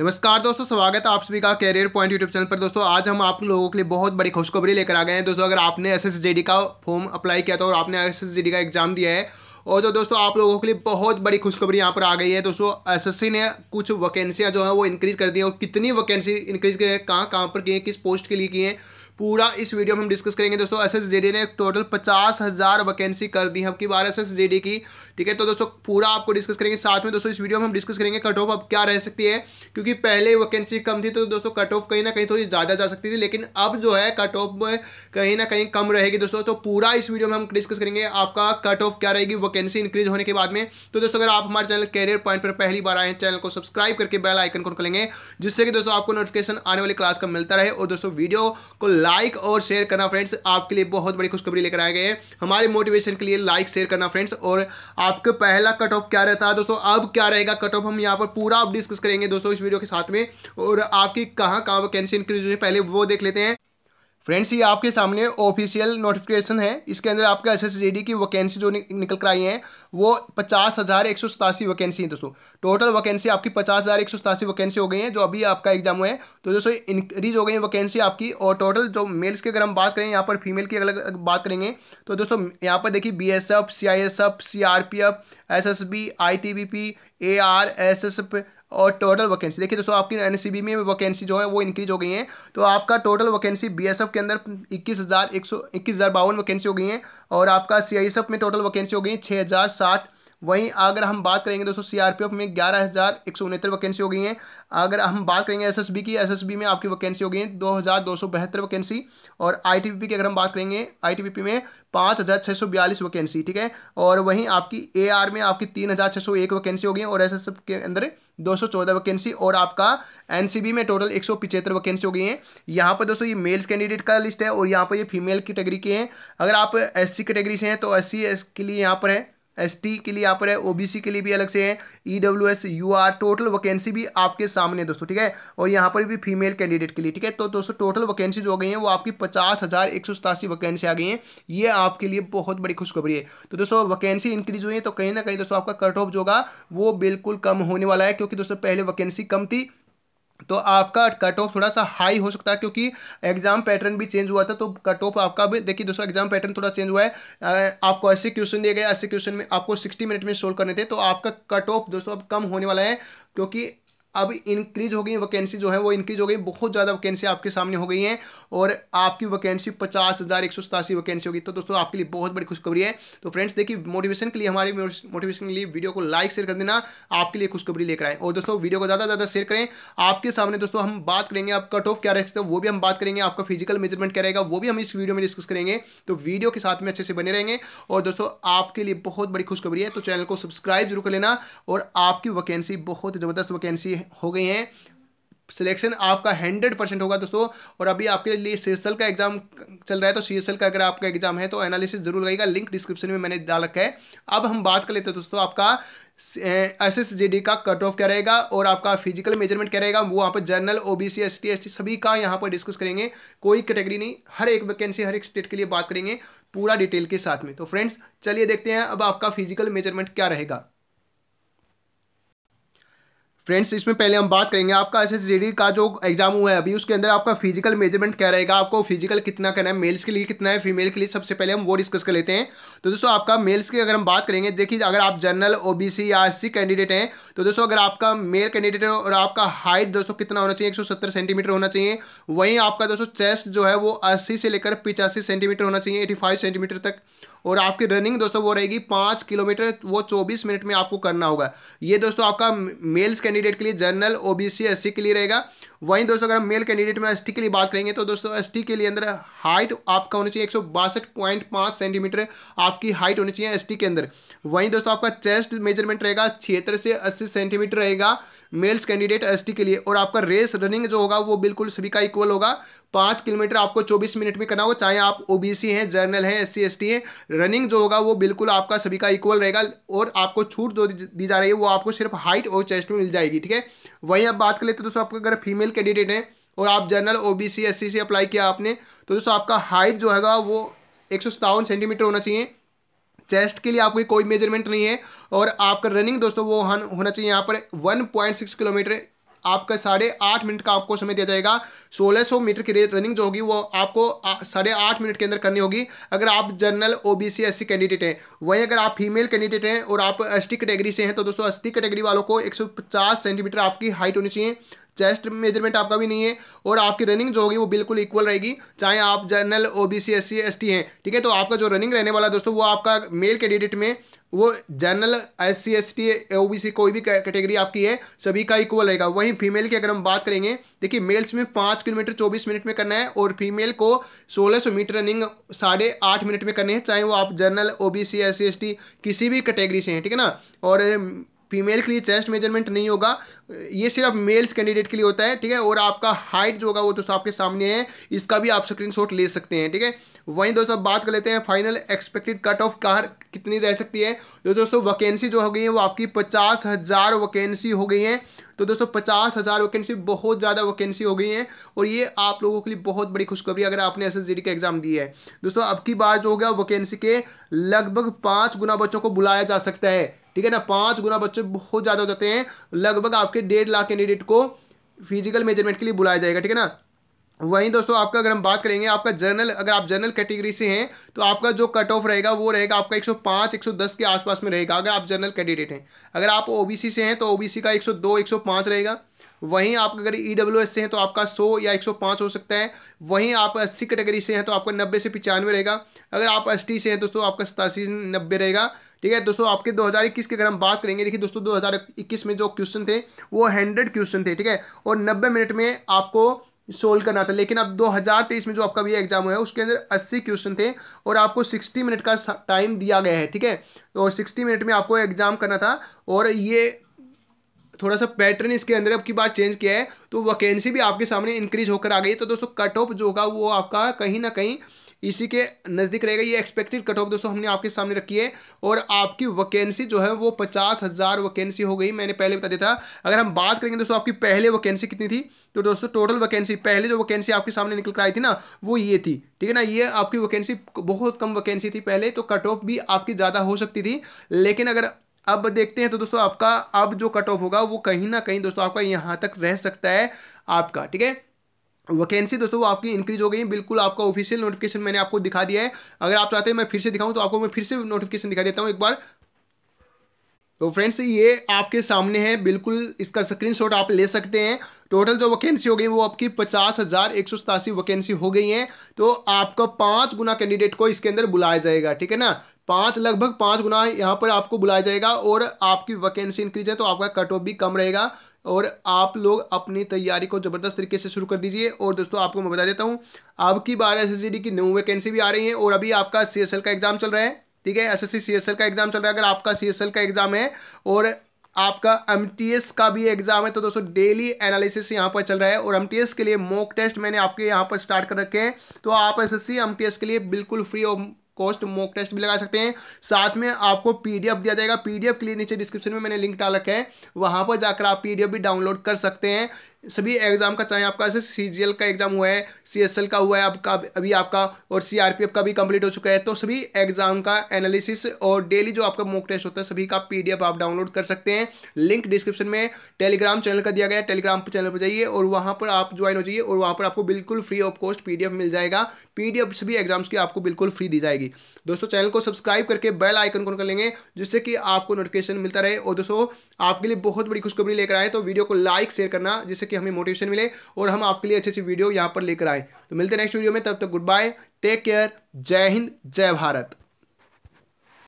नमस्कार दोस्तों स्वागत है आप सभी का कैरियर पॉइंट यूट्यूब चैनल पर दोस्तों आज हम आप लोगों के लिए बहुत बड़ी खुशखबरी लेकर आ गए हैं दोस्तों अगर आपने एस का फॉर्म अप्लाई किया था और आपने एस का एग्जाम दिया है और तो दोस्तों आप लोगों के लिए बहुत बड़ी खुशखबरी यहाँ पर आ गई है दोस्तों एसएससी ने कुछ वैकेंसियाँ जो हैं वो इंक्रीज़ कर दी हैं और कितनी वैकेंसी इंक्रीज़ की है कहाँ कहाँ पर की हैं किस पोस्ट के लिए की हैं पूरा इस वीडियो में हम डिस्कस करेंगे दोस्तों एस एस ने टोटल पचास हज़ार वैकेंसी कर दी है की बार एस एस की ठीक है तो दोस्तों पूरा आपको डिस्कस करेंगे साथ में दोस्तों इस वीडियो में हम डिस्कस करेंगे कट ऑफ अब क्या रह सकती है क्योंकि पहले वैकेंसी कम थी तो दोस्तों कट ऑफ कहीं ना कहीं थोड़ी ज़्यादा जा सकती थी लेकिन अब जो है कट ऑफ कहीं ना कहीं कम रहेगी दोस्तों तो पूरा इस वीडियो में हम डिस्कस करेंगे आपका कट ऑफ क्या रहेगी वैकेंसी इंक्रीज होने के बाद में तो दोस्तों अगर आप हमारे चैनल कैरियर पॉइंट पर पहली बार आए चैनल को सब्सक्राइब करके बेल आइकन को लेंगे जिससे कि दोस्तों आपको नोटिफिकेशन आने वाली क्लास का मिलता रहे और दोस्तों वीडियो को लाइक और शेयर करना फ्रेंड्स आपके लिए बहुत बड़ी खुशखबरी लेकर आए गए हैं हमारे मोटिवेशन के लिए लाइक शेयर करना फ्रेंड्स और आपका पहला कट ऑफ क्या रहता है दोस्तों अब क्या रहेगा कट ऑफ हम यहाँ पर पूरा आप डिस्कस करेंगे दोस्तों इस वीडियो के साथ में और आपकी कहाँ कहाँ वैकेंसी इंक्रीज हुई पहले वो देख लेते हैं फ्रेंड्स ये आपके सामने ऑफिशियल नोटिफिकेशन है इसके अंदर आपका एस एस की वैकेंसी जो नि निकल कर आई है वो पचास हज़ार एक सौ सतासी वैकेंसी है दोस्तों टोटल वैकेंसी आपकी पचास हज़ार एक सौ सतासी वैकेंसी हो गई है जो अभी आपका एग्जाम हुआ है तो दोस्तों इंक्रीज हो गई है वैकेंसी आपकी और टोटल जो मेल्स की अगर हम बात करें यहाँ पर फीमेल की अलग अलग बात करेंगे तो दोस्तों यहाँ पर देखिए B S F C I S F C R P F S S B I T B P A R S S F और टोटल वैकेंसी देखिए दोस्तों आपकी एन में वैकेंसी जो है वो इंक्रीज हो गई है तो आपका टोटल वैकेंसी बी के अंदर इक्कीस हज़ार एक सौ इक्कीस हज़ार बावन वैकेंसी हो गई हैं और आपका सी में टोटल वैकेंसी हो गई है छः हज़ार साठ वहीं अगर हम बात करेंगे दोस्तों सीआरपीएफ में ग्यारह हज़ार एक सौ उनहत्तर वैकेंसी हो गई हैं अगर हम बात करेंगे एसएसबी की एसएसबी में आपकी वैकेंसी हो गई है दो हज़ार दो सौ बहत्तर वैकेंसी और आईटीबीपी की अगर हम बात करेंगे आईटीबीपी में पाँच हज़ार छः सौ बयालीस वैकेंसी ठीक है और वहीं आपकी एआर में आपकी तीन हज़ार छः सौ एक वैकेंसी होगी और एस के अंदर दो सौ चौदह वैकेंसी और आपका एनसीबी में टोटल एक सौ पिचहत्तर वैकेंसी हो गई हैं यहाँ पर दोस्तों ये मेल्स कैंडिडेट का लिस्ट है और यहाँ पर ये फीमेल कैटेगरी के हैं अगर आप एस कैटेगरी से हैं तो एस के लिए यहाँ पर है एस के लिए यहाँ पर है ओ के लिए भी अलग से है ई डब्ल्यू टोटल वैकेंसी भी आपके सामने दोस्तों ठीक है और यहाँ पर भी फीमेल कैंडिडेट के लिए ठीक है तो दोस्तों टोटल वैकेंसी जो हो गई हैं वो आपकी पचास हज़ार एक सौ सतासी वैकेंसी आ गई हैं ये आपके लिए बहुत बड़ी खुशखबरी है तो दोस्तों वैकेंसी इंक्रीज हुई है तो कहीं ना कहीं दोस्तों आपका कट ऑफ जो होगा वो बिल्कुल कम होने वाला है क्योंकि दोस्तों पहले वैकेंसी कम थी तो आपका कट ऑफ थोड़ा सा हाई हो सकता है क्योंकि एग्जाम पैटर्न भी चेंज हुआ था तो कट ऑफ आपका भी देखिए दोस्तों एग्जाम पैटर्न थोड़ा चेंज हुआ है आपको ऐसे क्वेश्चन दिए गए ऐसे क्वेश्चन में आपको सिक्सटी मिनट में सोल्व करने थे तो आपका कट ऑफ दोस्तों अब कम होने वाला है क्योंकि अब इंक्रीज हो गई वैकेंसी जो है वो इंक्रीज हो गई बहुत ज़्यादा वैकेंसी आपके सामने हो गई हैं और आपकी वैकेंसी पचास हज़ार एक सौ सतासी वैकेंसी होगी तो दोस्तों आपके लिए बहुत बड़ी खुशखबरी है तो फ्रेंड्स देखिए मोटिवेशन के लिए हमारे मोटिवेशन के लिए वीडियो को लाइक शेयर कर देना आपके लिए खुशखबरी लेकर आए और दोस्तों वीडियो को ज़्यादा से ज़्यादा शेयर करें आपके सामने दोस्तों हम बात करेंगे आप कट ऑफ क्या रख सकते हो वो भी हम बात करेंगे आपका फिजिकल मेजरमेंट क्या रहेगा वो भी हम इस वीडियो में डिस्कस करेंगे तो वीडियो के साथ में अच्छे से बने रहेंगे और दोस्तों आपके लिए बहुत बड़ी खुशखबरी है तो चैनल को सब्सक्राइब जरूर कर लेना और आपकी वैकेंसी बहुत ज़बरदस्त वैकेंसी है हो गए हैं सिलेक्शन आपका हंड्रेड परसेंट होगा दोस्तों और अभी आपके लिए सी का एग्जाम चल रहा है तो सी का अगर आपका एग्जाम है तो एनालिसिस जरूर लगेगा लिंक डिस्क्रिप्शन में मैंने डाल रखा है अब हम बात कर लेते हैं दोस्तों आपका एस एस जी डी का कट ऑफ क्या रहेगा और आपका फिजिकल मेजरमेंट क्या रहेगा वो वहाँ पर general O B C S T S T सभी का यहाँ पर डिस्कस करेंगे कोई कैटेगरी नहीं हर एक वैकेंसी हर एक स्टेट के लिए बात करेंगे पूरा डिटेल के साथ में तो फ्रेंड्स चलिए देखते हैं अब आपका फिजिकल मेजरमेंट क्या रहेगा फ्रेंड्स इसमें पहले हम बात करेंगे आपका एस का जो एग्जाम हुआ है अभी उसके अंदर आपका फिजिकल मेजरमेंट क्या रहेगा आपको फिजिकल कितना करना है मेल्स के लिए कितना है फीमेल के लिए सबसे पहले हम वो डिस्कस कर लेते हैं तो दोस्तों आपका मेल्स की अगर हम बात करेंगे देखिए अगर आप जनरल ओबीसी या एस कैंडिडेट हैं तो दोस्तों अगर आपका मेल कैंडिडेट है और आपका हाइट दोस्तों कितना होना चाहिए एक सेंटीमीटर होना चाहिए वहीं आपका दोस्तों चेस्ट जो है वो अस्सी से लेकर पिचासी सेंटीमीटर होना चाहिए एटी सेंटीमीटर तक और आपकी रनिंग दोस्तों वो रहेगी पाँच किलोमीटर वो चौबीस मिनट में आपको करना होगा ये दोस्तों आपका मेल्स कैंडिडेट के लिए जनरल ओबीसी एससी के लिए रहेगा वहीं दोस्तों अगर हम मेल कैंडिडेट में एस के लिए बात करेंगे तो दोस्तों एस के लिए अंदर हाइट आपका होना चाहिए एक सेंटीमीटर आपकी हाइट होनी चाहिए एस के अंदर वहीं दोस्तों आपका चेस्ट मेजरमेंट रहेगा छिहत्तर से अस्सी सेंटीमीटर रहेगा मेल्स कैंडिडेट एस के लिए और आपका रेस रनिंग जो होगा वो बिल्कुल सभी का इक्वल होगा पाँच किलोमीटर आपको चौबीस मिनट में करना हो चाहे आप ओबीसी हैं जर्नल हैं एससी एसटी हैं रनिंग जो होगा वो बिल्कुल आपका सभी का इक्वल रहेगा और आपको छूट जो दी जा रही है वो आपको सिर्फ हाइट और चेस्ट में मिल जाएगी ठीक है वहीं आप बात कर लेते तो दोस्तों आपका अगर फीमेल मेल कैंडिडेट हैं और आप general O B C S C से अप्लाई किया आपने तो दोस्तों आपका हाइट जो हैगा वो एक सेंटीमीटर होना चाहिए चेस्ट के लिए आपको कोई मेजरमेंट नहीं है और आपका रनिंग दोस्तों वो होना चाहिए यहाँ पर वन पॉइंट सिक्स किलोमीटर आपका साढ़े आठ मिनट का आपको समय दिया जाएगा सोलह सौ मीटर की रनिंग जो होगी वो आपको साढ़े आठ मिनट के अंदर करनी होगी अगर आप general O B C S C candidate हैं वहीं अगर आप फीमेल कैंडिडेट हैं और आप एस टी कैटेगरी से हैं तो दोस्तों एस टी कैटेगरी वालों को एक सौ पचास सेंटीमीटर आपकी हाइट होनी चाहिए चेस्ट मेजरमेंट आपका भी नहीं है और आपकी रनिंग जो होगी वो बिल्कुल इक्वल रहेगी चाहे आप general O B C S C S T हैं ठीक है तो आपका जो रनिंग रहने वाला दोस्तों वो आपका मेल कैंडिडेट में वो general S C S T O B C कोई भी कैटेगरी आपकी है सभी का इक्वल रहेगा वहीं फीमेल की अगर हम बात करेंगे देखिए मेल्स में पाँच किलोमीटर चौबीस मिनट में करना है और फीमेल को सोलह सौ मीटर रनिंग साढ़े आठ मिनट में करनी है चाहे वो आप general O B C S C S T किसी भी कैटेगरी से हैं ठीक है ना और फीमेल के लिए चेस्ट मेजरमेंट नहीं होगा ये सिर्फ मेल्स कैंडिडेट के लिए होता है ठीक है और आपका हाइट जो होगा वो दोस्तों आपके सामने है इसका भी आप स्क्रीनशॉट ले सकते हैं ठीक है वहीं दोस्तों आप बात कर लेते हैं फाइनल एक्सपेक्टेड कट ऑफ कार कितनी रह सकती है तो दोस्तों वैकेंसी जो हो गई है वो आपकी पचास हज़ार वैकेंसी हो गई है तो दोस्तों पचास हज़ार वैकेंसी बहुत ज़्यादा वैकेंसी हो गई है और ये आप लोगों के लिए बहुत बड़ी खुशखबरी अगर आपने एस का एग्ज़ाम दिया है दोस्तों अब की बार जो हो गया वैकेंसी के लगभग पाँच गुना बच्चों को बुलाया जा सकता है ठीक है ना पाँच गुना बच्चे बहुत ज़्यादा हो जाते हैं लगभग आपके डेढ़ लाख कैंडिडेट को फिजिकल मेजरमेंट के लिए बुलाया जाएगा ठीक है ना वहीं दोस्तों आपका अगर हम बात करेंगे आपका जनरल अगर आप जनरल कैटेगरी से हैं तो आपका जो कट ऑफ रहेगा वो रहेगा आपका 105 110 के आसपास में रहेगा अगर आप जनरल कैंडिडेट हैं अगर आप ओबीसी से हैं तो ओबीसी का 102 105 रहेगा वहीं आप अगर ई e से हैं तो आपका 100 या 105 हो सकता है वहीं आप अस्सी कैटेगरी से हैं तो आपका नब्बे से पचानवे रहेगा अगर आप एस से हैं दोस्तों आपका सतासी नब्बे रहेगा ठीक है दोस्तों आपके 2021 की अगर हम बात करेंगे देखिए दोस्तों 2021 में जो क्वेश्चन थे वो हंड्रेड क्वेश्चन थे ठीक है और नब्बे मिनट में आपको सोल्व करना था लेकिन अब 2023 में जो आपका भी एग्जाम हुआ है उसके अंदर 80 क्वेश्चन थे और आपको 60 मिनट का टाइम दिया गया है ठीक है और तो 60 मिनट में आपको एग्जाम करना था और ये थोड़ा सा पैटर्न इसके अंदर अब की बात चेंज किया है तो वैकेंसी भी आपके सामने इंक्रीज होकर आ गई तो दोस्तों कट ऑफ जो होगा वो आपका कहीं ना कहीं इसी के नज़दीक रहेगा ये एक्सपेक्टेड कट ऑफ दोस्तों हमने आपके सामने रखी है और आपकी वैकेंसी जो है वो पचास हज़ार वैकेंसी हो गई मैंने पहले बता दिया था अगर हम बात करेंगे दोस्तों आपकी पहले वैकेंसी कितनी थी तो दोस्तों टोटल वैकेंसी पहले जो वैकेंसी आपके सामने निकल कर आई थी ना वो ये थी ठीक है ना ये आपकी वैकेंसी बहुत कम वैकेंसी थी पहले तो कट ऑफ भी आपकी ज़्यादा हो सकती थी लेकिन अगर अब देखते हैं तो दोस्तों आपका अब जो कट ऑफ होगा वो कहीं ना कहीं दोस्तों आपका यहाँ तक रह सकता है आपका ठीक है वैकेंसी दोस्तों आपकी इंक्रीज हो गई बिल्कुल आपका ऑफिशियल नोटिफिकेशन मैंने आपको दिखा दिया है अगर आप चाहते हैं मैं फिर से दिखाऊं तो आपको मैं फिर से नोटिफिकेशन दिखा देता हूं एक बार तो फ्रेंड्स ये आपके सामने है बिल्कुल इसका स्क्रीनशॉट आप ले सकते हैं टोटल जो वैकेंसी हो गई वो आपकी पचास हज़ार एक सौ सतासी वैकेंसी हो गई है तो आपका पाँच गुना कैंडिडेट को इसके अंदर बुलाया जाएगा ठीक है ना पाँच लगभग पाँच गुना यहाँ पर आपको बुलाया जाएगा और आपकी वैकेंसी इंक्रीज है तो आपका कट ऑफ भी कम रहेगा और आप लोग अपनी तैयारी को ज़बरदस्त तरीके से शुरू कर दीजिए और दोस्तों आपको मैं बता देता हूँ आपकी बार एस की न्यू वैकेंसी भी आ रही है और अभी आपका सी का एग्ज़ाम चल रहा है ठीक है एस एस का एग्ज़ाम चल रहा है अगर आपका सी का एग्ज़ाम है और आपका एम का भी एग्ज़ाम है तो दोस्तों डेली एनालिसिस यहाँ पर चल रहा है और एम के लिए मॉक टेस्ट मैंने आपके यहाँ पर स्टार्ट कर रखे हैं तो आप एस एस के लिए बिल्कुल free of cost mock test भी लगा सकते हैं साथ में आपको पीडीएफ दिया जाएगा पीडीएफ के लिए नीचे डिस्क्रिप्शन में मैंने लिंक डाल रखा है वहां पर जाकर आप पीडीएफ भी डाउनलोड कर सकते हैं सभी एग्ज़ाम का चाहे आपका जैसे सी जी एल का एग्ज़ाम हुआ है सी एस एल का हुआ है आपका अभी आपका और सी का भी कंप्लीट हो चुका है तो सभी एग्ज़ाम का एनालिसिस और डेली जो आपका मॉक टेस्ट होता है सभी का पी आप डाउनलोड कर सकते हैं लिंक डिस्क्रिप्शन में टेलीग्राम चैनल का दिया गया है टेलीग्राम चैनल पर जाइए और वहाँ पर आप ज्वाइन हो जाइए और वहाँ पर आपको बिल्कुल फ्री ऑफ कॉस्ट पी मिल जाएगा पी सभी एग्जाम्स की आपको बिल्कुल फ्री दी जाएगी दोस्तों चैनल को सब्सक्राइब करके बेल आइकन को कर लेंगे जिससे कि आपको नोटिफिकेशन मिलता रहे और दोस्तों आपके लिए बहुत बड़ी खुशखबरी लेकर आए तो वीडियो को लाइक शेयर करना जिससे कि हमें मोटिवेशन मिले और हम आपके लिए अच्छी अच्छी वीडियो यहाँ पर लेकर आए तो मिलते हैं नेक्स्ट वीडियो में तब तक गुड बाय टेक केयर जय हिंद जय भारत